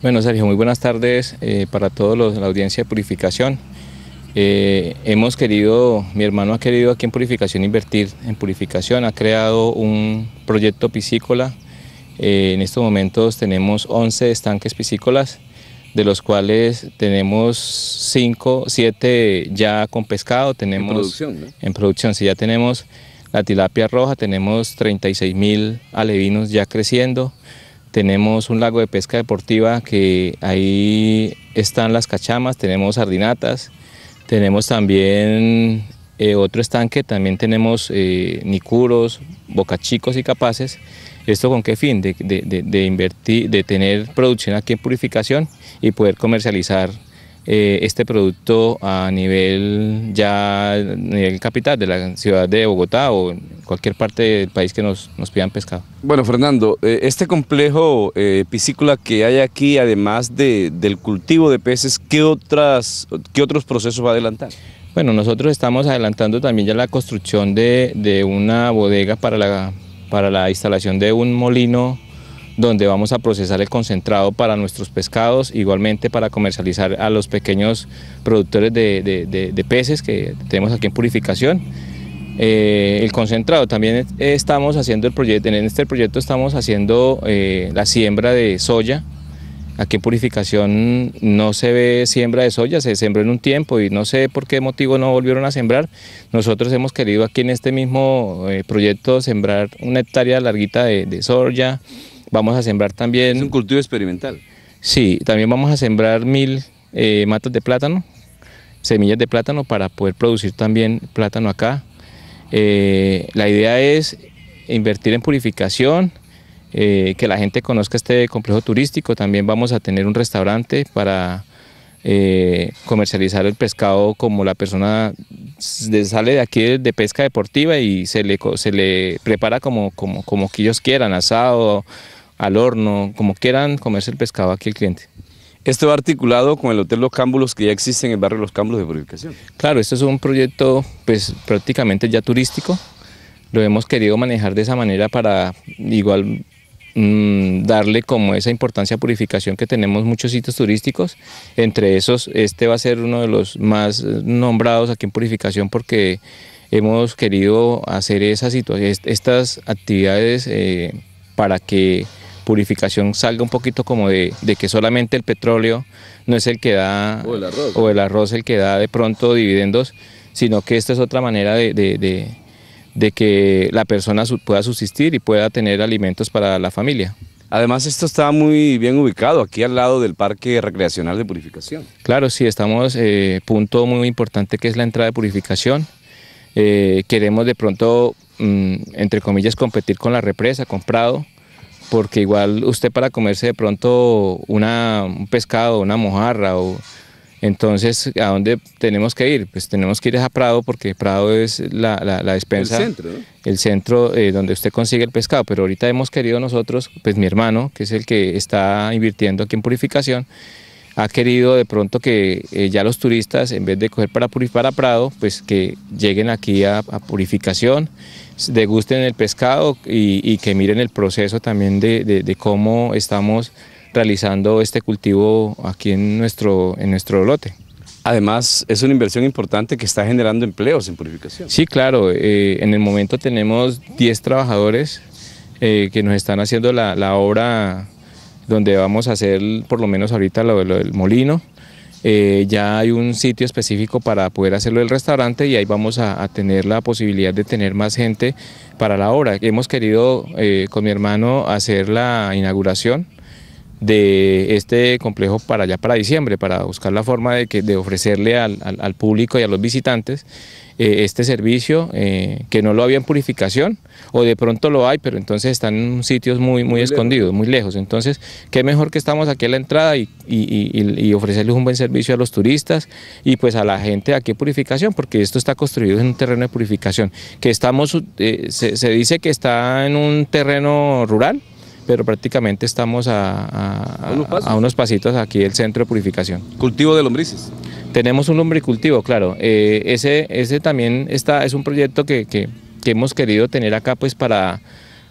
Bueno, Sergio, muy buenas tardes eh, para todos los la audiencia de Purificación. Eh, hemos querido, mi hermano ha querido aquí en Purificación invertir en Purificación, ha creado un proyecto piscícola. Eh, en estos momentos tenemos 11 estanques piscícolas, de los cuales tenemos 5, 7 ya con pescado. Tenemos, en producción, ¿no? sí, ya tenemos la tilapia roja, tenemos 36 mil alevinos ya creciendo tenemos un lago de pesca deportiva que ahí están las cachamas, tenemos sardinatas, tenemos también eh, otro estanque, también tenemos eh, nicuros, bocachicos y capaces. ¿Esto con qué fin? De, invertir, de tener producción aquí en purificación y poder comercializar eh, este producto a nivel ya nivel capital de la ciudad de Bogotá o cualquier parte del país que nos, nos pidan pescado. Bueno, Fernando, eh, este complejo eh, piscícola que hay aquí, además de, del cultivo de peces, ¿qué, otras, ¿qué otros procesos va a adelantar? Bueno, nosotros estamos adelantando también ya la construcción de, de una bodega para la, para la instalación de un molino donde vamos a procesar el concentrado para nuestros pescados, igualmente para comercializar a los pequeños productores de, de peces que tenemos aquí en purificación eh, el concentrado. También estamos haciendo el proyecto, en este proyecto estamos haciendo eh, la siembra de soya. Aquí en purificación no se ve siembra de soya, se sembró en un tiempo y no sé por qué motivo no volvieron a sembrar. Nosotros hemos querido aquí en este mismo eh, proyecto sembrar una hectárea larguita de, de soya. Vamos a sembrar también... Es un cultivo experimental. Sí, también vamos a sembrar mil matas de plátano, semillas de plátano para poder producir también plátano acá. Eh, la idea es invertir en purificación, eh, que la gente conozca este complejo turístico. También vamos a tener un restaurante para eh, comercializar el pescado como la persona sale de aquí de, pesca deportiva y se le, se le prepara como, como, como que ellos quieran, asado, al horno, como quieran comerse el pescado aquí el cliente. Esto va articulado con el Hotel Los Cámbulos que ya existe en el barrio Los Cámbulos de Purificación. Claro, esto es un proyecto pues prácticamente ya turístico. Lo hemos querido manejar de esa manera para igual mm, darle como esa importancia a purificación que tenemos muchos sitios turísticos. Entre esos, este va a ser uno de los más eh, nombrados aquí en purificación porque hemos querido hacer estas actividades eh, para que purificación salga un poquito como de, que solamente el petróleo no es el que da, o el, arroz. el que da de pronto dividendos, sino que esta es otra manera de, que la persona pueda subsistir y pueda tener alimentos para la familia. Además, esto está muy bien ubicado, aquí al lado del Parque Recreacional de Purificación. Claro, sí, estamos, eh, punto muy importante que es la entrada de purificación. Eh, queremos de pronto, mm, entre comillas, competir con la represa, comprado porque igual usted para comerse de pronto una, un pescado, una mojarra, o, entonces ¿a dónde tenemos que ir? Pues tenemos que ir a Prado porque Prado es la, despensa, el centro, eh, donde usted consigue el pescado, pero ahorita hemos querido nosotros, pues mi hermano, que es el que está invirtiendo aquí en purificación, ha querido de pronto que eh, ya los turistas, en vez de coger para, a Prado, pues que lleguen aquí a, Purificación, degusten el pescado y, que miren el proceso también de, cómo estamos realizando este cultivo aquí en nuestro, en nuestro lote. Además, es una inversión importante que está generando empleos en Purificación. Sí, claro. Eh, en el momento tenemos 10 trabajadores eh, que nos están haciendo la obra donde vamos a hacer por lo menos ahorita lo, del molino. Eh, ya hay un sitio específico para poder hacerlo el restaurante y ahí vamos a, tener la posibilidad de tener más gente para la obra. Hemos querido eh, con mi hermano hacer la inauguración de este complejo para allá para diciembre, para buscar la forma de, que, de ofrecerle al, público y a los visitantes eh, este servicio eh, que no lo había en purificación o de pronto lo hay, pero entonces están en sitios muy, muy, escondidos, muy lejos. Entonces, qué mejor que estamos aquí a la entrada y, ofrecerles un buen servicio a los turistas y pues a la gente aquí en purificación, porque esto está construido en un terreno de purificación, que estamos, eh, se, se dice que está en un terreno rural, pero prácticamente estamos a, a, ¿Unos pasitos aquí del centro de purificación. ¿Cultivo de lombrices? Tenemos un lombricultivo, claro. Eh, ese, ese también está, es un proyecto que, que, que, hemos querido tener acá pues para,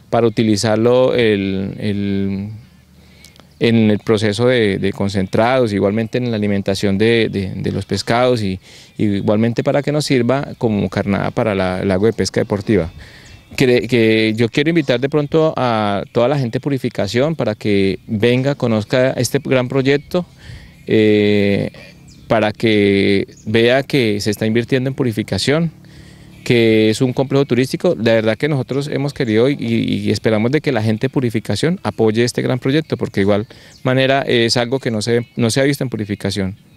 para utilizarlo el, el, en el proceso de, concentrados, igualmente en la alimentación de, de, los pescados y, igualmente para que nos sirva como carnada para la, el agua de pesca deportiva que, yo quiero invitar de pronto a toda la gente de Purificación para que venga, conozca este gran proyecto, eh, para que vea que se está invirtiendo en Purificación que es un complejo turístico. La verdad que nosotros hemos querido y, esperamos de que la gente de Purificación apoye este gran proyecto, porque igual manera es algo que no no se ha visto en Purificación.